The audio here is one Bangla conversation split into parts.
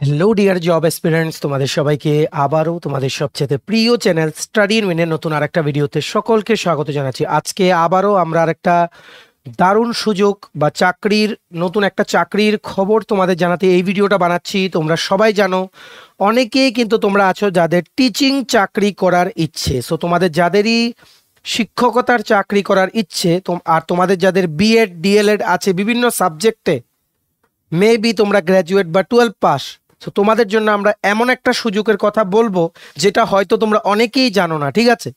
হ্যালো ডিয়ার জব এক্সপিরিয়েন্স তোমাদের সবাইকে আবারও তোমাদের সবচেয়ে প্রিয় চ্যানেল স্টাডি উইনের নতুন আর একটা ভিডিওতে সকলকে স্বাগত জানাচ্ছি আজকে আবারও আমরা আর একটা দারুণ সুযোগ বা চাকরির নতুন একটা চাকরির খবর তোমাদের জানাতে এই ভিডিওটা বানাচ্ছি তোমরা সবাই জানো অনেকেই কিন্তু তোমরা আছো যাদের টিচিং চাকরি করার ইচ্ছে সো তোমাদের যাদেরই শিক্ষকতার চাকরি করার ইচ্ছে আর তোমাদের যাদের বিএড ডিএলএড আছে বিভিন্ন সাবজেক্টে মেবি তোমরা গ্র্যাজুয়েট বা টুয়েলভ পাস তো তোমাদের জন্য আমরা এমন একটা সুযোগের কথা বলবো যেটা হয়তো তোমরা অনেকেই জানো না ঠিক আছে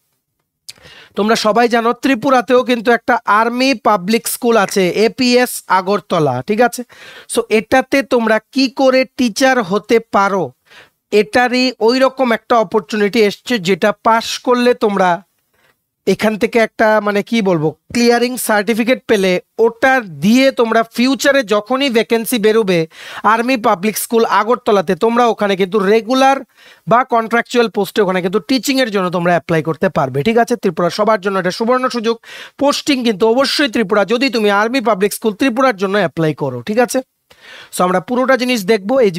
তোমরা সবাই জানো ত্রিপুরাতেও কিন্তু একটা আর্মি পাবলিক স্কুল আছে এপিএস আগরতলা ঠিক আছে সো এটাতে তোমরা কি করে টিচার হতে পারো এটারই ওই রকম একটা অপরচুনিটি এসছে যেটা পাশ করলে তোমরা এখান থেকে একটা মানে কি বলবো ক্লিয়ারিং সার্টিফিকেট পেলে ওটা দিয়ে তোমরা ফিউচারে যখনই ভ্যাকেন্সি বেরোবে আর্মি পাবলিক স্কুল আগরতলাতে তোমরা ওখানে কিন্তু রেগুলার বা কন্ট্রাকচুয়াল পোস্টে ওখানে কিন্তু টিচিংয়ের জন্য তোমরা অ্যাপ্লাই করতে পারবে ঠিক আছে ত্রিপুরা সবার জন্য এটা সুবর্ণ সুযোগ পোস্টিং কিন্তু অবশ্যই ত্রিপুরা যদি তুমি আর্মি পাবলিক স্কুল ত্রিপুরার জন্য অ্যাপ্লাই করো ঠিক আছে সো আমরা পুরোটা জিনিস দেখব এই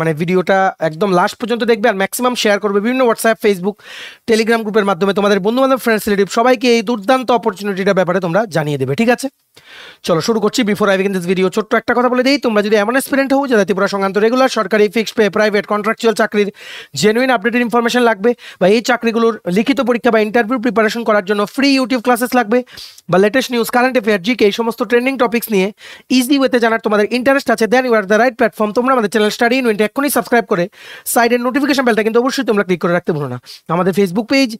মানে ভিডিওটা একদম লাস্ট পর্যন্ত দেখবে আর ম্যাক্সিমাম শেয়ার করবে বিভিন্ন হোয়াটসঅ্যাপ ফেসবুক টেলিগ্রাম গ্রুপের মাধ্যমে তোমাদের বন্ধু বান্ধব ফ্রেন্ডস রিলেটিভ সবাইকে এই দুর্দান্ত অপরচুনিটিটা ব্যাপারে তোমরা জানিয়ে দেবে ঠিক আছে চলো শুরু করছি before I begin this video ছোট্ট একটা কথা বলে দিই তোমরা যদি এমন এক্সপিরিয়েন্ট হও যারা ত্রিপুরা সংক্রান্ত রেগুলার সরকারি ফিক্সড পে প্রাইভেট কন্ট্রাকচুয়াল চাকরির জেনুইন আপডেটেড ইনফরমেশন লাগবে বা এই চাকরিগুলোর লিখিত পরীক্ষা বা ইন্টারভিউ প্রিপারেশন করার জন্য ফ্রি ইউটিউব ক্লাসেস লাগবে বা latest news current affair GK এই সমস্ত ট্রেন্ডিং টপিক্স নিয়ে ইজি ওয়েতে জানার তোমাদের ইন্টারেস্ট আছে then you are the right platform তোমরা আমাদের চ্যানেল স্টাডি ইনভেন্ট এখনই সাবস্ক্রাইব করে সাইডের নোটিফিকেশন বেলটা কিন্তু অবশ্যই তোমরা ক্লিক করে রাখতে ভুলো না আমাদের Facebook page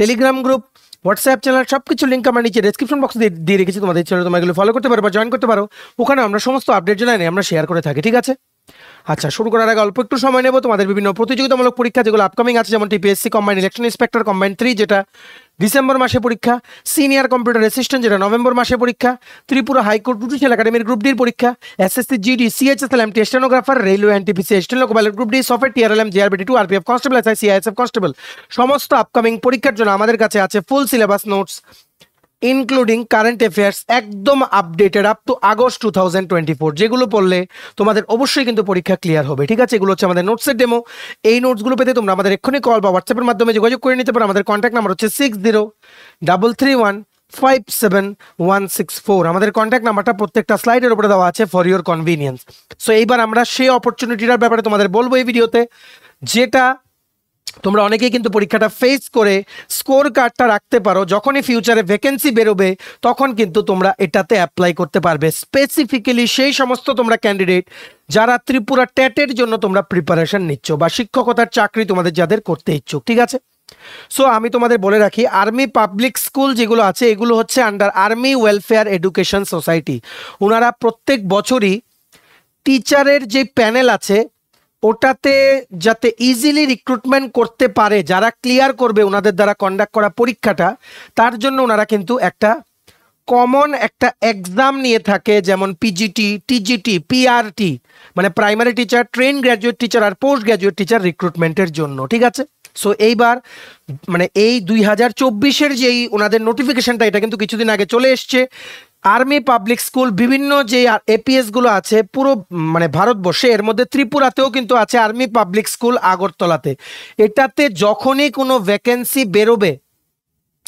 Telegram group WhatsApp channel সব কিছু লিঙ্ক আমার নিচে ডিসক্রিপশন বক্স দিয়ে রেখেছি তোমাদের চ্যানেল তোমার এগুলো ফলো করতে পারো বা জয়েন করতে পারো ওখানে আমরা সমস্ত আপডেট জানাই আমরা শেয়ার করে থাকি ঠিক আছে আচ্ছা শুরু করার আগে অল্প একটু সময় নেব তোমাদের বিভিন্ন প্রতিযোগিতামূলক পরীক্ষা যেগুলো আপকামিং আছে যেমন TPSC combine election inspector combine three যেটা ডিসেম্বর মাসে পরীক্ষা সিনিয়র কম্পিউটার অ্যাসিস্ট্যান্ট যেটা নভেম্বর মাসে পরীক্ষা ত্রিপুরা হাইকোর্ট জুডিশিয়াল একাডেমির গ্রুপ ডির পরীক্ষা SSC GD CHSL MT stenographer railway NTPC steno copilot group D soft TRLM GRBT two RPF constable SI CISF constable সমস্ত আপকামিং পরীক্ষার জন্য আমাদের কাছে আছে full syllabus notes including current affairs একদম updated up to August two thousand twenty four যেগুলো পড়লে তোমাদের অবশ্যই কিন্তু পরীক্ষা ক্লিয়ার হবে ঠিক আছে এগুলো হচ্ছে আমাদের নোটসের ডেমো এই নোটসগুলো পেতে তোমরা আমাদের এক্ষুনি কল বা হোয়াটসঅ্যাপের মাধ্যমে যোগাযোগ করে নিতে পারো আমাদের কন্ট্যাক্ট নাম্বার হচ্ছে six zero double three one five seven one six four আমাদের কন্ট্যাক্ট নাম্বারটা প্রত্যেকটা স্লাইডের উপরে দেওয়া আছে ফর ইউর কনভিনিয়েন্স সো এইবার আমরা সেই অপরচুনিটিটার ব্যাপারে তোমাদের বলবো এই ভিডিওতে যেটা তোমরা অনেকেই কিন্তু পরীক্ষাটা ফেস করে স্কোর কার্ডটা রাখতে পারো যখনই ফিউচারে ভ্যাকেন্সি বেরোবে তখন কিন্তু তোমরা এটাতে অ্যাপ্লাই করতে পারবে স্পেসিফিক্যালি সেই সমস্ত তোমরা ক্যান্ডিডেট যারা ত্রিপুরা ট্যাটের জন্য তোমরা প্রিপারেশন নিচ্ছ বা শিক্ষকতার চাকরি তোমাদের যাদের করতে ইচ্ছুক ঠিক আছে সো আমি তোমাদের বলে রাখি আর্মি পাবলিক স্কুল যেগুলো আছে এগুলো হচ্ছে under army welfare education society ওনারা প্রত্যেক বছরই টিচারের যে প্যানেল আছে ওটাতে যাতে ইজিলি রিক্রুটমেন্ট করতে পারে যারা ক্লিয়ার করবে ওনাদের দ্বারা কন্ডাক্ট করা পরীক্ষাটা তার জন্য ওনারা কিন্তু একটা কমন একটা এক্সাম নিয়ে থাকে যেমন পিজিটি টিজিটি পিআরটি মানে primary teacher train graduate teacher আর পোস্ট গ্র্যাজুয়েট টিচার রিক্রুটমেন্টের জন্য ঠিক আছে সো এইবার মানে এই দুই হাজার চব্বিশের যেই ওনাদের নোটিফিকেশানটা এটা কিন্তু কিছুদিন আগে চলে এসছে আর্মি পাবলিক স্কুল বিভিন্ন যে এপিএসগুলো আছে পুরো মানে ভারতবর্ষে এর মধ্যে ত্রিপুরাতেও কিন্তু আছে আর্মি পাবলিক স্কুল আগরতলাতে এটাতে যখনই কোনো ভ্যাকেন্সি বেরোবে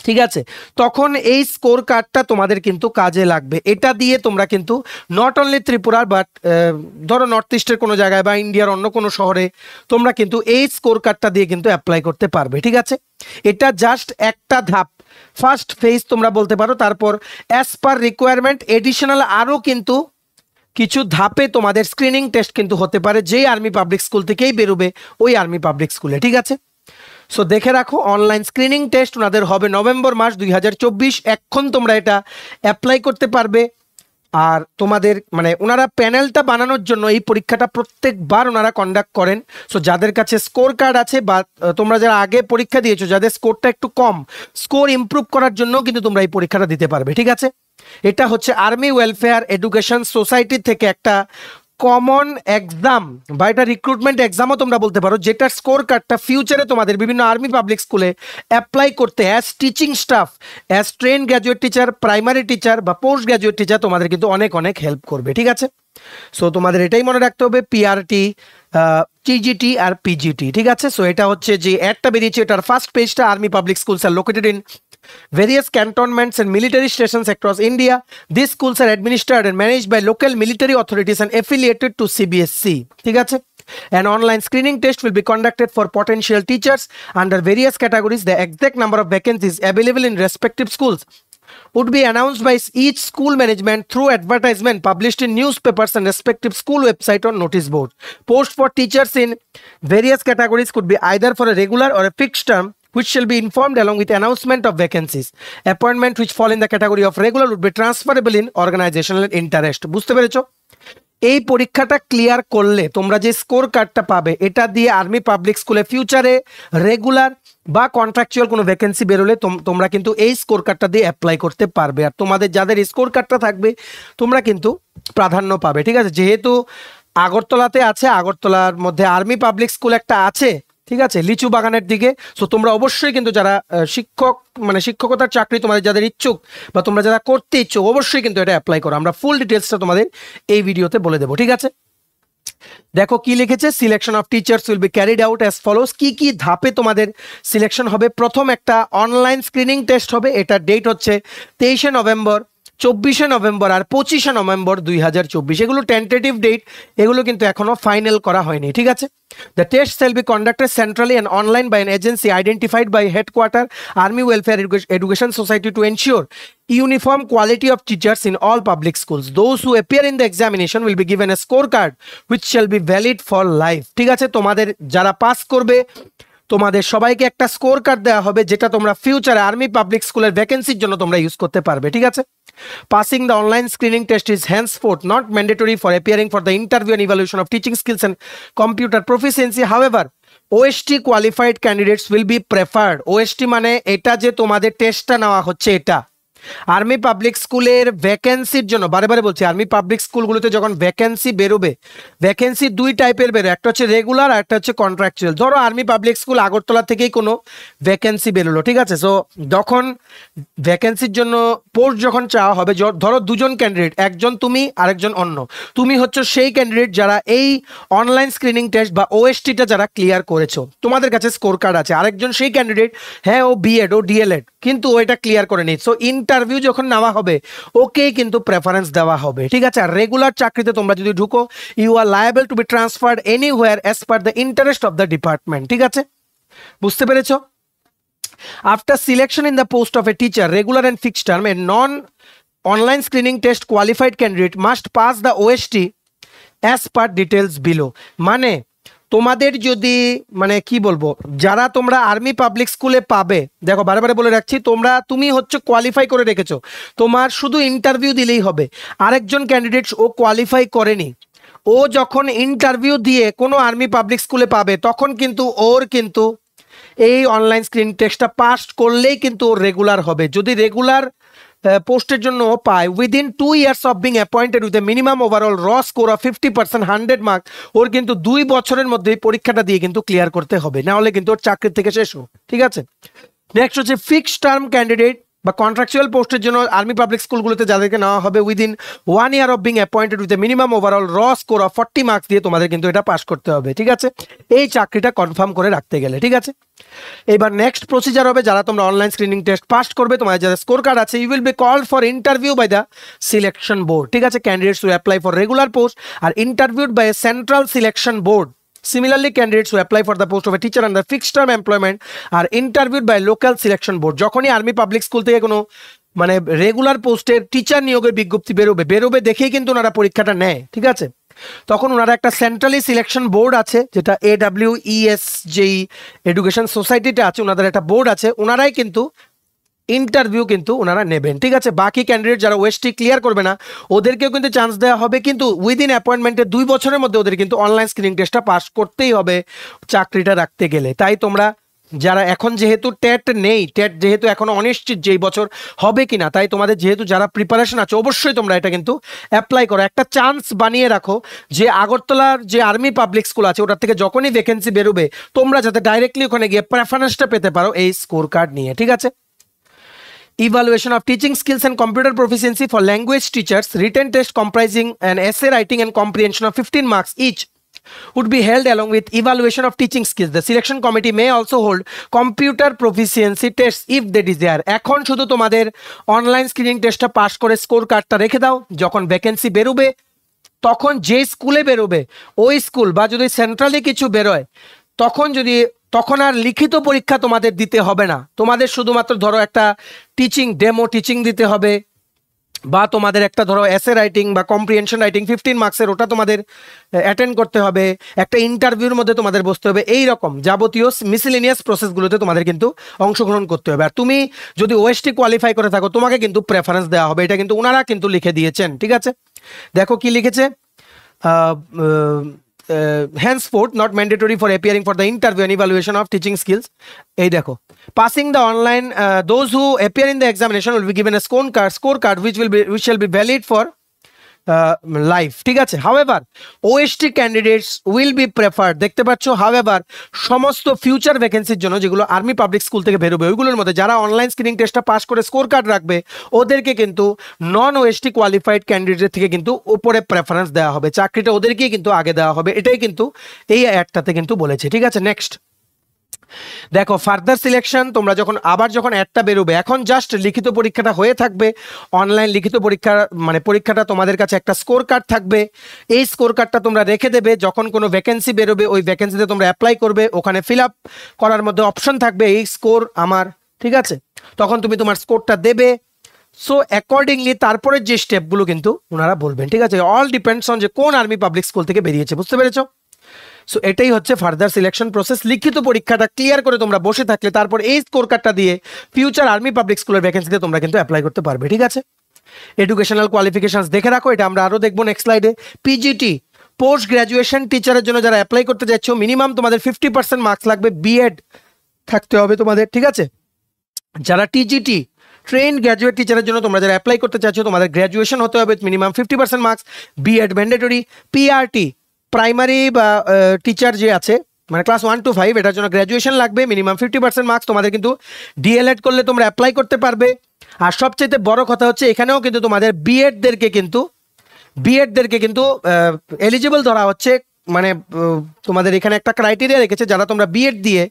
ঠিক আছে তখন এই স্কোর কার্ডটা তোমাদের কিন্তু কাজে লাগবে এটা দিয়ে তোমরা কিন্তু নট অনলি ত্রিপুরার বাট ধরো নর্থ ইস্টের কোনো জায়গায় বা ইন্ডিয়ার অন্য কোনো শহরে তোমরা কিন্তু এই স্কোর কার্ডটা দিয়ে কিন্তু অ্যাপ্লাই করতে পারবে ঠিক আছে এটা জাস্ট একটা ধাপ ফার্স্ট ফেজ তোমরা বলতে পারো তারপর অ্যাজ পার রিকোয়ারমেন্ট এডিশনাল আরও কিন্তু কিছু ধাপে তোমাদের স্ক্রিনিং টেস্ট কিন্তু হতে পারে যেই আর্মি পাবলিক স্কুল থেকেই বেরোবে ওই আর্মি পাবলিক স্কুলে ঠিক আছে সো দেখে রাখো অনলাইন স্ক্রিনিং টেস্ট ওনাদের হবে নভেম্বর মাস দুই এখন তোমরা এটা অ্যাপ্লাই করতে পারবে আর তোমাদের মানে ওনারা প্যানেলটা বানানোর জন্য এই পরীক্ষাটা প্রত্যেকবার ওনারা কন্ডাক্ট করেন সো যাদের কাছে স্কোর কার্ড আছে বা তোমরা যারা আগে পরীক্ষা দিয়েছো যাদের স্কোরটা একটু কম স্কোর ইম্প্রুভ করার জন্য কিন্তু তোমরা এই পরীক্ষাটা দিতে পারবে ঠিক আছে এটা হচ্ছে আর্মি ওয়েলফেয়ার এডুকেশন সোসাইটি থেকে একটা কমন এক্সাম বা এটা রিক্রুটমেন্ট এক্সামও তোমরা বলতে পারো যেটার স্কোর কার্ডটা ফিউচারে তোমাদের বিভিন্ন আর্মি পাবলিক স্কুলে অ্যাপ্লাই করতে as teaching staff as train graduate teacher primary teacher বা পোস্ট গ্র্যাজুয়েট টিচার তোমাদের কিন্তু অনেক অনেক হেল্প করবে ঠিক আছে সো তোমাদের এটাই মনে রাখতে হবে পিআরটি টিজিটি আর পিজিটি ঠিক আছে সো এটা হচ্ছে যে একটা বেরিয়েছে এটার ফার্স্ট পেজটা army public schools are located in various cantonments and military stations across India. These schools are administered and managed by local military authorities and affiliated to CBSC. An online screening test will be conducted for potential teachers under various categories. The exact number of vacancies available in respective schools would be announced by each school management through advertisement published in newspapers and respective school website or notice board. Posts for teachers in various categories could be either for a regular or a fixed term which shall be informed along with announcement of vacancies. Appointment which fall in the category of regular would be transferable in organizational interest. বুঝতে পেরেছো এই পরীক্ষাটা ক্লিয়ার করলে তোমরা যে স্কোর কার্ডটা পাবে এটা দিয়ে আর্মি পাবলিক স্কুলে ফিউচারে রেগুলার বা কন্ট্রাকচুয়াল কোনো ভ্যাকেন্সি বেরোলে তোমরা কিন্তু এই স্কোর কার্ডটা দিয়ে অ্যাপ্লাই করতে পারবে আর তোমাদের যাদের স্কোর কার্ডটা থাকবে তোমরা কিন্তু প্রাধান্য পাবে ঠিক আছে যেহেতু আগরতলাতে আছে আগরতলার মধ্যে আর্মি পাবলিক স্কুল একটা আছে ঠিক আছে লিচু বাগানের দিকে সো তোমরা অবশ্যই কিন্তু যারা শিক্ষক মানে শিক্ষকতার চাকরি তোমাদের যাদের ইচ্ছুক বা তোমরা যারা করতে ইচ্ছুক অবশ্যই কিন্তু এটা অ্যাপ্লাই করো আমরা ফুল ডিটেলসটা তোমাদের এই ভিডিওতে বলে দেবো ঠিক আছে দেখো কি লিখেছে selection of teachers will be carried out as follows কি কি ধাপে তোমাদের সিলেকশন হবে প্রথম একটা অনলাইন স্ক্রিনিং টেস্ট হবে এটা ডেট হচ্ছে তেইশে নভেম্বর চব্বিশে নভেম্বর আর পঁচিশে নভেম্বর দুই হাজার চব্বিশ এগুলো টেন্টেটিভ ডেট এগুলো কিন্তু এখনও ফাইনাল করা হয়নি ঠিক আছে the test shall be conducted centrally and online by an agency identified by headquarter army welfare education society to ensure quality of teachers in all public public those who appear in the examination will be given a score card which shall be valid for life ঠিক আছে তোমাদের যারা পাস করবে তোমাদের সবাইকে একটা স্কোর কার্ড দেওয়া হবে যেটা তোমরা ফিউচারে আর্মি পাবলিক স্কুলের ভ্যাকেন্সির জন্য তোমরা ইউজ করতে পারবে ঠিক আছে Passing the online screening test is henceforth not mandatory for appearing for the interview and evaluation of teaching skills and computer proficiency. However, OST qualified candidates will be preferred. OST মানে এটা যে তোমাদের টেস্টটা নেওয়া হচ্ছে এটা আর্মি পাবলিক স্কুলের ভ্যাকেন্সির জন্য বারে বারে বলছি আর্মি পাবলিক স্কুলগুলোতে যখন ভ্যাকেন্সি বেরোবে ভ্যাকেন্সি দুই টাইপের বেরো একটা হচ্ছে রেগুলার আর একটা হচ্ছে কন্ট্রাকচুয়াল ধরো আর্মি পাবলিক স্কুল আগরতলা থেকেই কোনো ভ্যাকেন্সি বেরোলো ঠিক আছে সো যখন ভ্যাকেন্সির জন্য পোস্ট যখন চাওয়া হবে ধরো দুজন ক্যান্ডিডেট একজন তুমি আরেকজন অন্য তুমি হচ্ছে সেই ক্যান্ডিডেট যারা এই অনলাইন স্ক্রিনিং টেস্ট বা ওএসটিটা যারা ক্লিয়ার করেছো তোমাদের কাছে স্কোর কার্ড আছে আরেকজন সেই ক্যান্ডিডেট হ্যাঁ ও বিএড ও ডিএলএড কিন্তু ও এটা ক্লিয়ার নি সো ইন ইন্টারভিউ যখন নেওয়া হবে ওকে কিন্তু প্রেফারেন্স দেওয়া হবে ঠিক আছে আর রেগুলার চাকরিতে তোমরা যদি ঢুকো you are liable to be transferred anywhere as per the interest of the department ঠিক আছে বুঝতে পেরেছ after selection in the post of a teacher regular and fixed term a non online screening test qualified candidate must pass the OST as per details below মানে তোমাদের যদি মানে কি বলবো যারা তোমরা আর্মি পাবলিক স্কুলে পাবে দেখো বারে বারে বলে রাখছি তোমরা তুমি হচ্ছে কোয়ালিফাই করে রেখেছ তোমার শুধু ইন্টারভিউ দিলেই হবে আরেকজন ক্যান্ডিডেটস ও কোয়ালিফাই করেনি ও যখন ইন্টারভিউ দিয়ে কোনো আর্মি পাবলিক স্কুলে পাবে তখন কিন্তু ওর কিন্তু এই অনলাইন স্ক্রিন টেস্টটা পাস করলেই কিন্তু ওর রেগুলার হবে যদি রেগুলার পোস্টের জন্য পায় within two years of being appointed with a minimum overall র score of fifty percent hundred mark or কিন্তু দুই বছরের মধ্যে পরীক্ষাটা দিয়ে কিন্তু ক্লিয়ার করতে হবে না হলে কিন্তু ওর চাকরির থেকে শেষ হোক ঠিক আছে নেক্সট হচ্ছে ফিক্সড টার্ম ক্যান্ডিডেট বা কন্ট্রাকচুয়াল পোস্টের জন্য আর্মি পাবলিক স্কুলগুলোতে যাদেরকে নেওয়া হবে within one year of being appointed with a minimum overall র স্কোর অফ ফর্টি মার্কস দিয়ে তোমাদের কিন্তু এটা পাস করতে হবে ঠিক আছে এই চাকরিটা কনফার্ম করে রাখতে গেলে ঠিক আছে এবার নেক্সট প্রসিজার হবে যারা তোমরা অনলাইন স্ক্রিনিং টেস্ট পাস করবে তোমাদের যাদের স্কোর কার্ড আছে you will be call for interview by the selection board ঠিক আছে candidates will apply for regular post are interviewed by a central selection board similarly candidates who apply for the post of teacher and under fixed term employment are interview by local selection board যখনই আর্মি পাবলিক স্কুল থেকে কোনো মানে রেগুলার পোস্টের টিচার নিয়োগের বিজ্ঞপ্তি বেরোবে বেরোবে দেখেই কিন্তু ওনারা পরীক্ষাটা নেয় ঠিক আছে তখন ওনারা একটা সেন্ট্রালি সিলেকশন বোর্ড আছে যেটা এডাব্লিউ ইএস যেই এডুকেশন সোসাইটিটা আছে ওনাদের একটা বোর্ড আছে ওনারাই কিন্তু ইন্টারভিউ কিন্তু ওনারা নেবেন ঠিক আছে বাকি ক্যান্ডিডেট যারা ওয়েস্টটি ক্লিয়ার করবে না ওদেরকেও কিন্তু চান্স দেওয়া হবে কিন্তু উইদিন অ্যাপয়েন্টমেন্টের দুই বছরের মধ্যে ওদের কিন্তু অনলাইন স্ক্রিনিং টেস্টটা পাস করতেই হবে চাকরিটা রাখতে গেলে তাই তোমরা যারা এখন যেহেতু টেট নেই টেট যেহেতু এখনও অনিশ্চিত যেই বছর হবে কি না তাই তোমাদের যেহেতু যারা প্রিপারেশন আছে অবশ্যই তোমরা এটা কিন্তু অ্যাপ্লাই করো একটা চান্স বানিয়ে রাখো যে আগরতলার যে আর্মি পাবলিক স্কুল আছে ওটার থেকে যখনই ভ্যাকেন্সি বেরোবে তোমরা যাতে ডাইরেক্টলি ওখানে গিয়ে প্রেফারেন্সটা পেতে পারো এই স্কোর কার্ড নিয়ে ঠিক আছে Evaluation of teaching skills and computer proficiency for language teachers, written test comprising an essay writing and comprehension of 15 marks each would be held along with evaluation of teaching skills. The selection committee may also hold computer proficiency tests if they desire. এখন শুধু তোমাদের অনলাইন স্ক্রিনিং টেস্টটা পাস করে স্কোর কার্ডটা রেখে দাও যখন ভ্যাকেন্সি বেরোবে তখন যে স্কুলে বেরোবে ওই স্কুল বা যদি সেন্ট্রালে কিছু বেরোয় তখন যদি তখন আর লিখিত পরীক্ষা তোমাদের দিতে হবে না তোমাদের শুধুমাত্র ধরো একটা টিচিং ডেমো টিচিং দিতে হবে বা তোমাদের একটা ধরো এসে রাইটিং বা কম্প্রিহেনশন রাইটিং ফিফটিন মার্কসের ওটা তোমাদের অ্যাটেন্ড করতে হবে একটা ইন্টারভিউর মধ্যে তোমাদের বসতে হবে এই রকম যাবতীয় মিসিলিনিয়াস প্রসেসগুলোতে তোমাদের কিন্তু অংশগ্রহণ করতে হবে আর তুমি যদি ওয়েস্টি কোয়ালিফাই করে থাকো তোমাকে কিন্তু প্রেফারেন্স দেওয়া হবে এটা কিন্তু ওনারা কিন্তু লিখে দিয়েছেন ঠিক আছে দেখো কি লিখেছে Uh, henceforth not mandatory for appearing for the interview and evaluation of teaching skills passing the online uh, those who appear in the examination will be given a score card score card which will be which shall be valid for life ঠিক আছে however OST candidates will be prefer দেখতে পাচ্ছ হাওয়েভার সমস্ত ফিউচার ভ্যাকেন্সির জন্য যেগুলো আর্মি পাবলিক স্কুল থেকে বেরোবে ওইগুলোর মধ্যে যারা অনলাইন স্ক্রিনিং টেস্টটা পাস করে স্কোর কার্ড রাখবে ওদেরকে কিন্তু নন ওএসটি কোয়ালিফাইড ক্যান্ডিডেট থেকে কিন্তু উপরে প্রেফারেন্স দেওয়া হবে চাকরিটা ওদেরকেই কিন্তু আগে দেওয়া হবে এটাই কিন্তু এই অ্যাডটাতে কিন্তু বলেছে ঠিক আছে নেক্সট দেখো ফার্দার সিলেকশন তোমরা যখন আবার যখন অ্যাডটা বেরোবে এখন জাস্ট লিখিত পরীক্ষাটা হয়ে থাকবে অনলাইন লিখিত পরীক্ষা মানে পরীক্ষাটা তোমাদের কাছে একটা স্কোর কার্ড থাকবে এই স্কোর কার্ডটা তোমরা রেখে দেবে যখন কোনো ভ্যাকেন্সি বেরোবে ওই ভ্যাকেন্সিতে তোমরা অ্যাপ্লাই করবে ওখানে ফিল আপ করার মধ্যে অপশন থাকবে এই স্কোর আমার ঠিক আছে তখন তুমি তোমার স্কোরটা দেবে সো অ্যাকর্ডিংলি তারপরে যে স্টেপগুলো কিন্তু ওনারা বলবেন ঠিক আছে অল ডিপেন্ডস অন যে কোন আর্মি পাবলিক স্কুল থেকে বেরিয়েছে বুঝতে পেরেছো সো এটাই হচ্ছে ফার্দার সিলেকশন প্রসেস লিখিত পরীক্ষাটা ক্লিয়ার করে তোমরা বসে থাকলে তারপর এই স্কোর কার্ডটা দিয়ে ফিউচার আর্মি পাবলিক স্কুলের ভ্যাকেন্সিতে তোমরা কিন্তু অ্যাপ্লাই করতে পারবে ঠিক আছে এডুকেশনাল কোয়ালিফিকেশানস দেখে রাখো এটা আমরা আরও দেখবো নেক্সট স্লাইডে পিজিটি পোস্ট গ্র্যাজুয়েশন টিচারের জন্য যারা অ্যাপ্লাই করতে চাইছ মিনিমাম তোমাদের ফিফটি পার্সেন্ট মার্কস লাগবে বিএড থাকতে হবে তোমাদের ঠিক আছে যারা টিজিটি ট্রেন গ্র্যাজুয়েট টিচারের জন্য তোমরা যারা অ্যাপ্লাই করতে চাচ্ছ তোমাদের গ্র্যাজুয়েশন হতে হবে minimum fifty percent marks BEd mandatory PRT primary বা টিচার যে আছে মানে ক্লাস ওয়ান টু ফাইভ এটার জন্য গ্র্যাজুয়েশন লাগবে মিনিমাম ফিফটি পার্সেন্ট মার্কস তোমাদের কিন্তু ডিএলএড করলে তোমরা অ্যাপ্লাই করতে পারবে আর সবচেয়ে বড় কথা হচ্ছে এখানেও কিন্তু তোমাদের বিএডদেরকে কিন্তু বিএডদেরকে কিন্তু এলিজিবল ধরা হচ্ছে মানে তোমাদের এখানে একটা ক্রাইটেরিয়া রেখেছে যারা তোমরা বিএড দিয়ে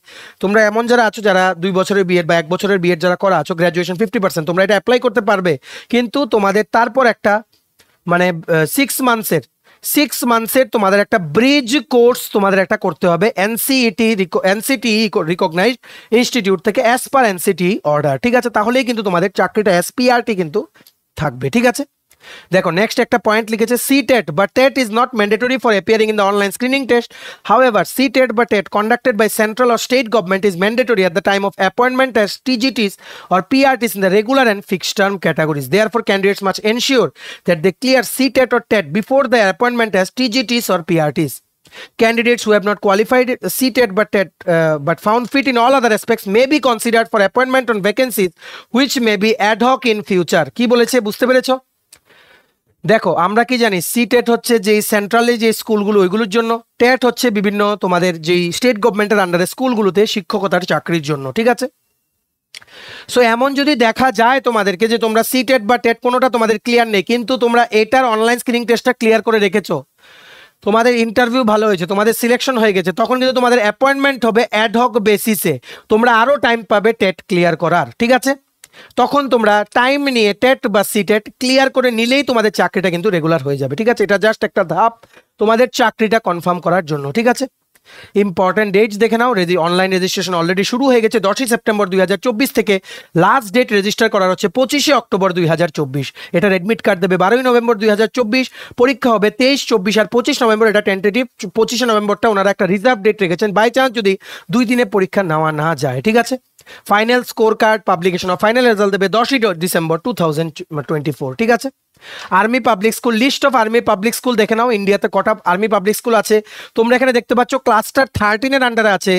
তোমরা এমন যারা আছো যারা দুই বছরের বিএড বা এক বছরের বিএড যারা করা আছো গ্র্যাজুয়েশন ফিফটি পার্সেন্ট তোমরা এটা অ্যাপ্লাই করতে পারবে কিন্তু তোমাদের তারপর একটা মানে সিক্স মান্থসের সিক্স মান্থসের তোমাদের একটা ব্রিজ কোর্স তোমাদের একটা করতে হবে এনসিইটি এনসিটি রিকগনাইজ ইনস্টিটিউট থেকে অ্যাজ পার এনসিটি অর্ডার ঠিক আছে তাহলেই কিন্তু তোমাদের চাকরিটা এসপিআরটি কিন্তু থাকবে ঠিক আছে দেখো নেক্সট একটা পয়েন্ট লিখেছে সি টেট বা TET is not mandatory for appearing in the online screening test however C TET বা TET conducted by central or state government is mandatory at the time of appointment as TGTs or PRTs in the regular and fixed term categories therefore candidates must ensure that they clear C TET or TET before the appointment as TGTs or PRTs Candidates who have not qualified seated but at, uh, but found fit in all other aspects may be considered for appointment on vacancies which may be ad hoc in future. কি বলেছে বুঝতে পেরেছো দেখো আমরা কি জানি সি টেট e হচ্ছে যেই সেন্ট্রালে যে স্কুলগুলো ওইগুলোর জন্য টেট e হচ্ছে বিভিন্ন তোমাদের যেই স্টেট গভর্নমেন্টের আন্ডারে স্কুলগুলোতে শিক্ষকতার চাকরির জন্য ঠিক আছে সো এমন যদি দেখা যায় তোমাদেরকে যে তোমরা সি টেট e বা টেট কোনোটা তোমাদের ক্লিয়ার নেই কিন্তু তোমরা এটার অনলাইন স্ক্রিনিং টেস্টটা ক্লিয়ার করে রেখেছ তোমাদের ইন্টারভিউ ভালো হয়েছে তোমাদের সিলেকশন হয়ে গেছে তখন কিন্তু তোমাদের অ্যাপয়েন্টমেন্ট হবে অ্যাডহক বেসিসে তোমরা আরও টাইম পাবে টেট ক্লিয়ার করার ঠিক আছে তখন তোমরা টাইম নিয়ে টেট বা সিটেট ক্লিয়ার করে নিলেই তোমাদের চাকরিটা কিন্তু রেগুলার হয়ে যাবে ঠিক আছে এটা জাস্ট একটা ধাপ তোমাদের চাকরিটা কনফার্ম করার জন্য ঠিক আছে ইম্পর্ট্যান্ট ডেট দেখে নাও রেজি অনলাইন রেজিস্ট্রেশন অলরেডি শুরু হয়ে গেছে দশই সেপ্টেম্বর দুই থেকে লাস্ট ডেট রেজিস্টার করার হচ্ছে পঁচিশে অক্টোবর দুই এটার অ্যাডমিট কার্ড দেবে বারোই নভেম্বর দুই পরীক্ষা হবে তেইশ চব্বিশ আর পঁচিশ নভেম্বর এটা টেন্টেটিভ পঁচিশে নভেম্বরটা ওনারা একটা রিজার্ভ ডেট রেখেছেন বাই চান্স যদি দুই দিনে পরীক্ষা নেওয়া না যায় ঠিক আছে final score card publication of final result দেবে দশই ডিসেম্বর টু ঠিক আছে army public school list of army public school দেখে নাও ইন্ডিয়াতে কটা আর্মি পাবলিক স্কুল আছে তোমরা এখানে দেখতে পাচ্ছ ক্লাস্টার থার্টিনের আন্ডারে আছে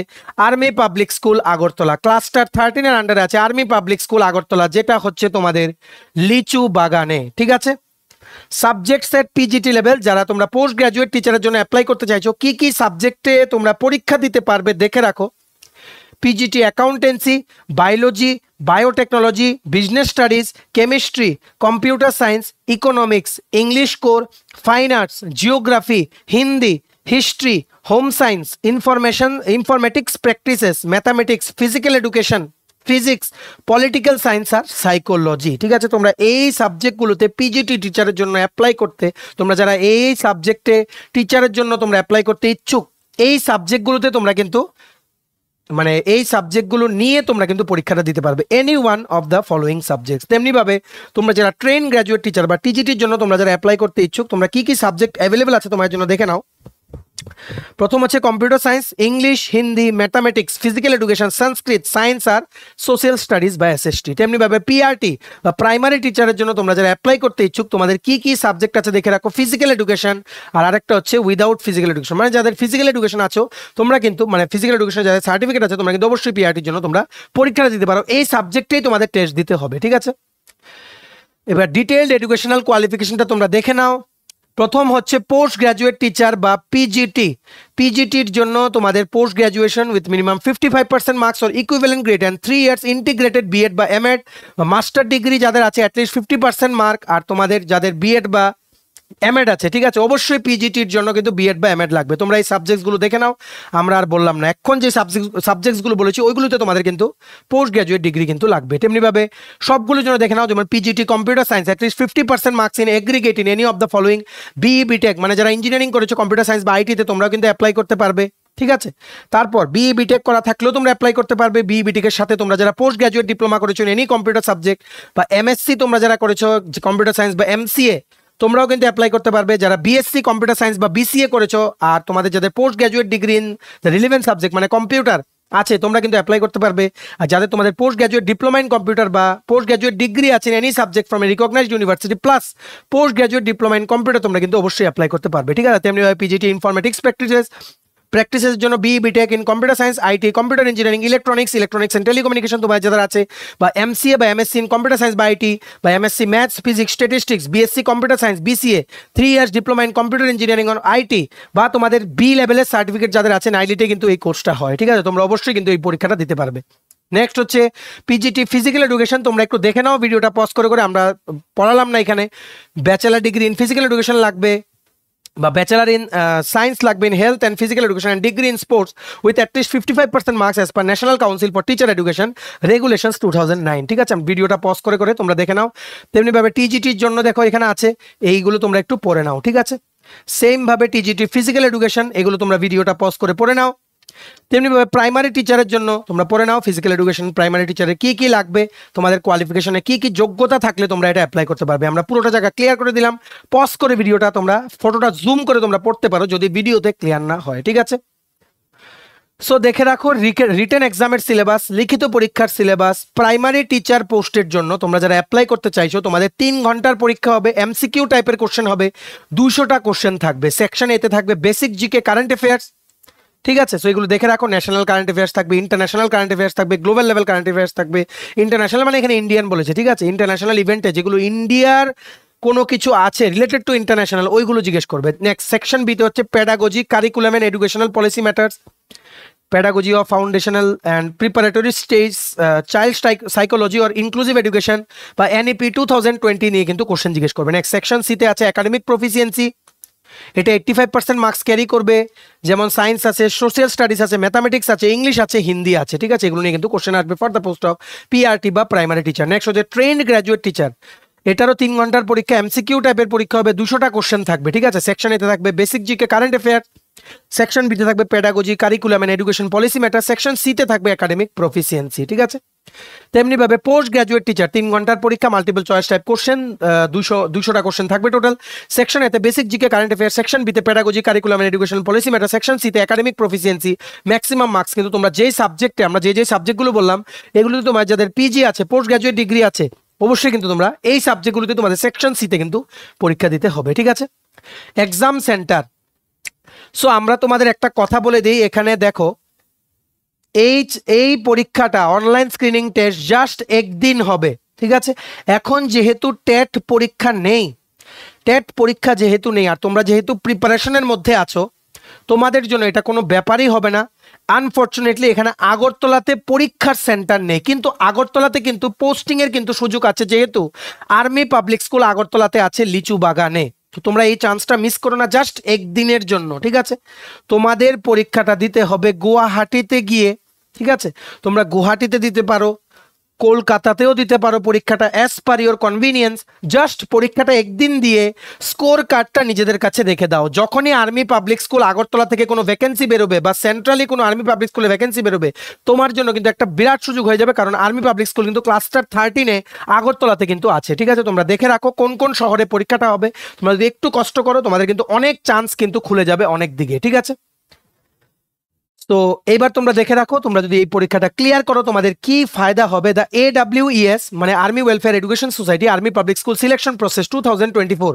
army public school Agartala cluster থার্টিনের আন্ডারে আছে আর্মি পাবলিক স্কুল আগরতলা যেটা হচ্ছে তোমাদের লিচু বাগানে ঠিক আছে সাবজেক্টসের পিজিটি লেভেল যারা তোমরা পোস্ট গ্রাজুয়েট টিচারের জন্য অ্যাপ্লাই করতে চাইছো কি কি সাবজেক্টে তোমরা পরীক্ষা দিতে পারবে দেখে রাখো PGT accountancy biology biotechnology business studies chemistry computer science economics English core fine arts geography Hindi history home science information informatics practices mathematics physical education physics political science আর সাইকোলজি ঠিক আছে তোমরা এই সাবজেক্টগুলোতে পিজিটি টিচারের জন্য অ্যাপ্লাই করতে তোমরা যারা এই সাবজেক্টে টিচারের জন্য তোমরা অ্যাপ্লাই করতে ইচ্ছুক এই সাবজেক্টগুলোতে তোমরা কিন্তু মানে এই সাবজেক্টগুলো নিয়ে তোমরা কিন্তু পরীক্ষাটা দিতে পারবে any one of the following subject তেমনিভাবে তোমরা যারা ট্রেন গ্র্যাজুয়েট টিচার বা টিজিটির জন্য তোমরা যারা অ্যাপ্লাই করতে ইচ্ছুক তোমরা কি কি সাবজেক্ট অ্যাভেলেবেল আছে তোমার জন্য দেখে নাও প্রথম হচ্ছে computer science English Hindi mathematics physical education Sanskrit science আর সোশ্যাল স্টাডিজ বা এস এস টি তেমনিভাবে পিআরটি বা প্রাইমারি টিচারের জন্য তোমরা যারা অ্যাপ্লাই করতে ইচ্ছুক তোমাদের কী কী সাবজেক্ট আছে দেখে রাখো ফিজিক্যাল এডুকেশন আর আরেকটা হচ্ছে উইদাউট ফিজিক্যাল এডুকেশন মানে যাদের ফিজিক্যাল এডুকেশন আছো তোমরা কিন্তু মানে ফিজিক্যাল এডুকেশন যাদের সার্টিফিকেট আছে তোমরা কিন্তু অবশ্যই পিআরটির জন্য তোমরা পরীক্ষাটা দিতে পারো এই সাবজেক্টেই তোমাদের টেস্ট দিতে হবে ঠিক আছে এবার ডিটেলড এডুকেশনাল কোয়ালিফিকেশনটা তোমরা দেখে নাও প্রথম হচ্ছে পোস্ট গ্র্যাজুয়েট টিচার বা পিজিটি পিজিটির জন্য তোমাদের post graduation with minimum fifty five percent marks or equivalent grade and three years integrated BEd বা এমএড বা মাস্টার ডিগ্রি যাদের আছে অ্যাটলিস্ট ফিফটি পার্সেন্ট মার্ক আর তোমাদের যাদের বিএড বা এমএড আছে ঠিক আছে অবশ্যই পিজিটির জন্য কিন্তু বিএড বা এমএড লাগবে তোমরা এই সাবজেক্টসগুলো দেখে নাও আমরা আর বললাম না এখন যে সাবজেক্ট সাবজেক্টসগুলো বলেছি ওইগুলোতে তোমাদের কিন্তু পোস্ট গ্র্যাজুয়েট ডিগ্রি কিন্তু লাগবে তেমনিভাবে সবগুলোর জন্য দেখে নাও যেমন PGT computer science at least fifty percent marks in aggregate in any of the following BE tech মানে যারা ইঞ্জিনিয়ারিং করেছো কম্পিউটার সায়েন্স বা আইটিতে তোমরা কিন্তু অ্যাপ্লাই করতে পারবে ঠিক আছে তারপর বিই বিটেক e করা থাকলেও তোমরা অ্যাপ্লাই করতে পারবে বিই বিটেকের e সাথে তোমরা যারা পোস্ট গ্রাজুয়েট ডিপ্লোমা করেছো এনি কম্পিউটার সাবজেক্ট বা এমএসসি তোমরা যারা করেছো কম্পিউটার সায়েন্স বা এমসিএ তোমরাও কিন্তু অ্যাপ্লাই করতে পারবে যারা বিএসসি কম্পিউটার সায়েন্স বা বিসিএ করেছো আর তোমাদের যাদের post graduate degree in relevant subject মানে কম্পিউটার আছে তোমরা কিন্তু অ্যাপ্লাই করতে পারবে আর যাদের তোমাদের post graduate diploma in computer বা পোস্ট গ্র্যাজুয়েট ডিগ্রি আছে any subject from a recognised university plus post graduate diploma in computer তোমরা কিন্তু অবশ্যই অ্যাপ্লাই করতে পারবে ঠিক আছে তেমনি হয় পিজিটি ইনফরমেটিক্স প্র্যাকটিসেস প্র্যাকটিসের জন্য B BTech in computer science IT computer engineering electronics electronics and telecommunication তোমার যাদের আছে বা এমসিএ বা এমএসসি ইন কম্পিউটার সায়েন্স বা আইটি বা MSc maths physics statistics BSc computer science BCA three years diploma in computer engineering on IT বা তোমাদের বি লেভেলের সার্টিফিকেট যাদের আছে নাইলিটে কিন্তু এই কোর্সটা হয় ঠিক আছে তোমরা অবশ্যই কিন্তু এই পরীক্ষাটা দিতে পারবে নেক্সট হচ্ছে পিজিটি ফিজিক্যাল এডুকেশন তোমরা একটু দেখে নাও ভিডিওটা পজ করে করে আমরা পড়ালাম না এখানে bachelor degree in physical education লাগবে বা ব্যাচেলার ইন সায়েন্স লাগবে in health and physical education and degree in sports with at least fifty five percent marks as per national council for teacher education regulation two thousand nine ঠিক আছে ভিডিওটা পজ করে করে তোমরা দেখে নাও তেমনিভাবে টিজিটির জন্য দেখো এখানে আছে এইগুলো তোমরা একটু পড়ে নাও ঠিক আছে সেমভাবে টিজিটি ফিজিক্যাল এডুকেশন এগুলো তোমরা ভিডিওটা পজ করে পড়ে নাও তেমনিভাবে প্রাইমারি টিচারের জন্য তোমরা পড়ে নাও ফিজিক্যাল এডুকেশন প্রাইমারি টিচারের কী কী লাগবে তোমাদের কোয়ালিফিকেশনে কী কী যোগ্যতা থাকলে তোমরা এটা অ্যাপ্লাই করতে পারবে আমরা পুরোটা জায়গা ক্লিয়ার করে দিলাম পজ করে ভিডিওটা তোমরা ফটোটা জুম করে তোমরা পড়তে পারো যদি ভিডিওতে ক্লিয়ার না হয় ঠিক আছে সো দেখে রাখো রিটেন এক্সামের সিলেবাস লিখিত পরীক্ষার সিলেবাস প্রাইমারি টিচার পোস্টের জন্য তোমরা যারা অ্যাপ্লাই করতে চাইছো তোমাদের তিন ঘন্টার পরীক্ষা হবে এমসিকিউ টাইপের কোশ্চেন হবে দুশোটা কোশ্চেন থাকবে সেকশন এতে থাকবে বেসিক জিকে কারেন্ট অ্যাফেয়ার্স ঠিক আছে সো এগুলো দেখে রাখো ন্যাশনাল কারেন্ট অ্যাফেয়ার্স থাকবে ইন্টারন্যাশনাল কারেন্ট অ্যাফেয়ার্স থাকবে গ্লোবাল লেভেল কারেন্ট অ্যাফেয়ার্স থাকবে ইন্টারন্যাশনাল মানে এখানে ইন্ডিয়ান বলেছে ঠিক আছে ইন্টারন্যাশনাল ইভেন্টে যেগুলো ইন্ডিয়ার কোনো কিছু আছে রিলেটেড টু ইন্টারন্যাশনাল ওইগুলো জিজ্ঞেস করবে নেক্সট সেকশন বিতে হচ্ছে pedagogy curriculum and educational policy matters pedagogy of foundational and preparatory stage child child psychology or inclusive education বা এনইপি টু থাউজেন্ড টোয়েন্টি নিয়ে কিন্তু কোশ্চেন জিজ্ঞেস করবে নেক্সট সেকশন সিতে আছে একাডেমিক প্রফিসিয়েন্সি এটা eighty five percent marks carry করবে যেমন সায়েন্স আছে সোশ্যাল স্টাডিজ আছে ম্যাথামেটিক্স আছে ইংলিশ আছে হিন্দি আছে ঠিক আছে এগুলো নিয়ে কিন্তু কোশ্চেন আসবে for the post of PRT বা প্রাইমারি টিচার নেক্সট হচ্ছে ট্রেন্ড গ্র্যাজুয়েট টিচার এটারও তিন ঘন্টার পরীক্ষা এমসিকিউ টাইপের পরীক্ষা হবে দুশোটা কোশ্চেন থাকবে ঠিক আছে সেকশন এতে থাকবে basic GK current affair section বিতে থাকবে pedagogy curriculum and education policy matter section সিতে থাকবে একাডেমিক প্রফিসিয়েন্সি ঠিক আছে তেমনিভাবে পোস্ট গ্রাজুয়েট টিচার তিন ঘন্টার পরীক্ষা মাল্টিপল চয়েস টাইপ কোশ্চেন দুশো দুশোটা কোশ্চেন থাকবে টোটাল সেকশন এতে basic GK current affair section বিতে pedagogy curriculum and education policy matter section সিতে একাডেমিক প্রফিসিয়েন্সি ম্যাক্সিমাম মার্কস কিন্তু তোমরা যেই সাবজেক্টে আমরা যে যে সাবজেক্টগুলো বললাম এগুলোতে তোমার যাদের পিজি আছে পোস্ট গ্রাজুয়েট ডিগ্রি আছে অবশ্যই কিন্তু তোমরা এই সাবজেক্টগুলোতে তোমাদের সেকশন সিতে কিন্তু পরীক্ষা দিতে হবে ঠিক আছে এক্সাম সেন্টার সো আমরা তোমাদের একটা কথা বলে দিই এখানে দেখো এই এই পরীক্ষাটা অনলাইন স্ক্রিনিং টেস্ট জাস্ট একদিন হবে ঠিক আছে এখন যেহেতু টেট পরীক্ষা নেই টেট পরীক্ষা যেহেতু নেই আর তোমরা যেহেতু প্রিপারেশনের মধ্যে আছো তোমাদের জন্য এটা কোনো ব্যাপারই হবে না আনফর্চুনেটলি এখানে আগরতলাতে পরীক্ষার সেন্টার নেই কিন্তু আগরতলাতে কিন্তু পোস্টিংয়ের কিন্তু সুযোগ আছে যেহেতু আর্মি পাবলিক স্কুল আগরতলাতে আছে লিচু বাগানে তো তোমরা এই চান্সটা মিস করো না জাস্ট একদিনের জন্য ঠিক আছে তোমাদের পরীক্ষাটা দিতে হবে গুয়াহাটিতে গিয়ে ঠিক আছে তোমরা গুয়াহাটিতে দিতে পারো কলকাতাতেও দিতে পারো পরীক্ষাটা as per your convenience just পরীক্ষাটা একদিন দিয়ে স্কোর কার্ডটা নিজেদের কাছে দেখে দাও যখনই আর্মি পাবলিক স্কুল আগরতলা থেকে কোনো ভ্যাকেন্সি বেরোবে বা সেন্ট্রালি কোনো আর্মি পাবলিক স্কুলে ভ্যাকেন্সি বেরোবে তোমার জন্য কিন্তু একটা বিরাট সুযোগ হয়ে যাবে কারণ আর্মি পাবলিক স্কুল কিন্তু ক্লাস্টার থার্টিনে আগরতলাতে কিন্তু আছে ঠিক আছে তোমরা দেখে রাখো কোন কোন শহরে পরীক্ষাটা হবে তোমরা যদি একটু কষ্ট করো তোমাদের কিন্তু অনেক চান্স কিন্তু খুলে যাবে অনেক দিকে ঠিক আছে তো এইবার তোমরা দেখে রাখো তোমরা যদি এই পরীক্ষাটা ক্লিয়ার করো তোমাদের কি ফায়দা হবে দ্য এডাব্লিউ ইএস মানে army welfare education society army public school selection process two thousand twenty four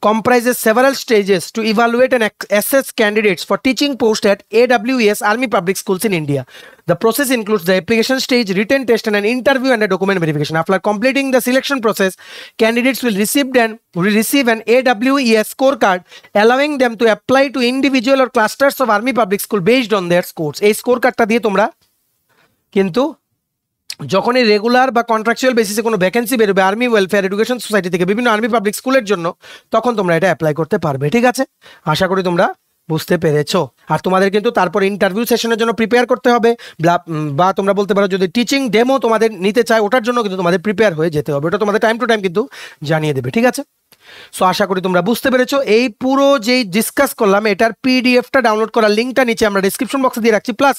comprises several stages to evaluate and assess candidates for teaching post at AWS Army Public Schools in India. The process includes the application stage, written test, and an interview and a document verification. After completing the selection process, candidates will receive an, will receive an AWES scorecard, allowing them to apply to individual or clusters of Army Public School based on their scores. A scorecard ta diye tumra. Kintu. যখনই রেগুলার বা কন্ট্রাকচুয়াল বেসিসে কোনো ভ্যাকেন্সি বেরোবে আর্মি ওয়েলফেয়ার এডুকেশন সোসাইটি থেকে বিভিন্ন আর্মি পাবলিক স্কুলের জন্য তখন তোমরা এটা অ্যাপ্লাই করতে পারবে ঠিক আছে আশা করি তোমরা বুঝতে পেরেছো আর তোমাদের কিন্তু তারপর ইন্টারভিউ সেশনের জন্য প্রিপেয়ার করতে হবে বা তোমরা বলতে পারো যদি টিচিং ডেমো তোমাদের নিতে চায় ওটার জন্য কিন্তু তোমাদের প্রিপেয়ার হয়ে যেতে হবে ওটা তোমাদের টাইম টু টাইম কিন্তু জানিয়ে দেবে ঠিক আছে সো আশা করি তোমরা বুঝতে পেরেছো এই পুরো যেই ডিসকাস করলাম এটার পিডিএফটা ডাউনলোড করার লিঙ্কটা নিচে আমরা ডিসক্রিপশন বক্সে দিয়ে রাখছি প্লাস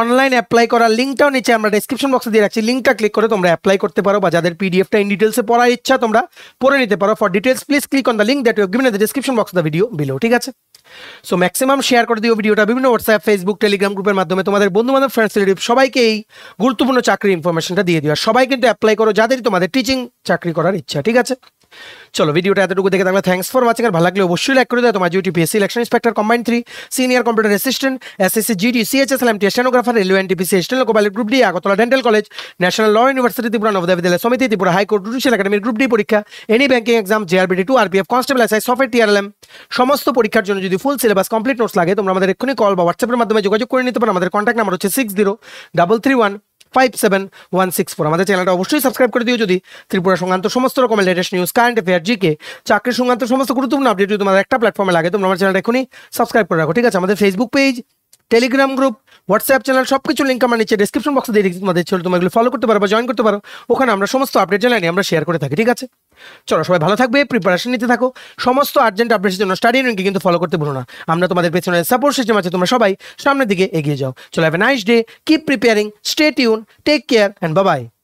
অনলাইন অ্যাপ্লাই করার লিঙ্কটাও নিচে আমরা ডিসক্রিপশন বক্সে দিয়ে রাখছি লিঙ্কটা ক্লিক করে তোমরা অ্যাপ্লাই করতে পারো বা যাদের পিডিএফটা ইন ডিটেলসে পড়ার ইচ্ছা তোমরা পড়ে নিতে পারো for details please click on the link that you given the description box the video below ঠিক আছে সো ম্যাক্সিমাম শেয়ার করে দিও ভিডিওটা বিভিন্ন হোয়াটসঅ্যাপ ফেসবুক টেলিগ্রাম গ্রুপের মাধ্যমে তোমাদের বন্ধু বান্ধব ফ্রেন্ডস রিলেটিভ সবাইকে এই গুরুত্বপূর্ণ চাকরির ইনফরমেশনটা দিয়ে দিও আর সবাই কিন্তু অ্যাপ্লাই করো যাদেরই তোমাদের টিচিং চাকরি করার ইচ্ছা ঠিক আছে চলো ভিডিওটা এতটুকু দেখে থাকলে থ্যাংকস ফর ওয়াচিং আর ভালো লাগলে অবশ্যই লাইক করে দেয় তোমার জিউটি PSC election inspector combine three senior computer assistant SSC GD CHS LMT stenographer railway NTPC steno copilot group D Agartala dental college national law university Tripura Navodaya Vidyalaya Samiti Tripura high court judicial একাডেমির গ্রুপ ডি পরীক্ষা any banking exam JRBT to RPF constable SI software TRLM সমস্ত পরীক্ষার জন্য যদি ফুল সিলেবাস কমপ্লিট নোটস লাগে তোমরা আমাদের এক্ষুনি কল বা হোয়াটসঅ্যাপের মাধ্যমে যোগাযোগ করে নিতে পারো আমাদের কন্ট্যাক্ট নাম্বার হচ্ছে six zero double three one five seven one six four আমাদের চ্যানেলটা অবশ্যই সাবস্ক্রাইব করে দিও যদি ত্রিপুরা সংক্রান্ত সমস্ত রকমের latest news current affair GK চাকরি সংক্রান্ত সমস্ত গুরুত্বপূর্ণ আপডেট যদি তোমাদের একটা প্ল্যাটফর্মে লাগে তোমরা আমার চ্যানেলটা এখনই সাবস্ক্রাইব করে রাখো ঠিক আছে আমাদের Facebook page Telegram group WhatsApp channel সব কিছু লিঙ্ক আমার নিচে ডিসক্রিপশন বক্সে দিয়ে দিচ্ছি তোমাদের চলো তোমার ফলো করতে পারো বা জয়েন করতে পারো ওখানে আমরা সমস্ত আপডেট জানাই আমরা শেয়ার করে থাকি ঠিক আছে চলো সবাই ভালো থাকবে প্রিপারেশন নিতে থাকো সমস্ত আর্জেন্ট আপডেটের জন্য স্টাডি ইউনিটকে কিন্তু ফলো করতে ভুলো না আমরা তোমাদের পেছনে সাপোর্ট সিস্টেম আছে তোমরা সবাই সামনের দিকে এগিয়ে যাও চলো have a nice day keep preparing stay tune take care and বাবাই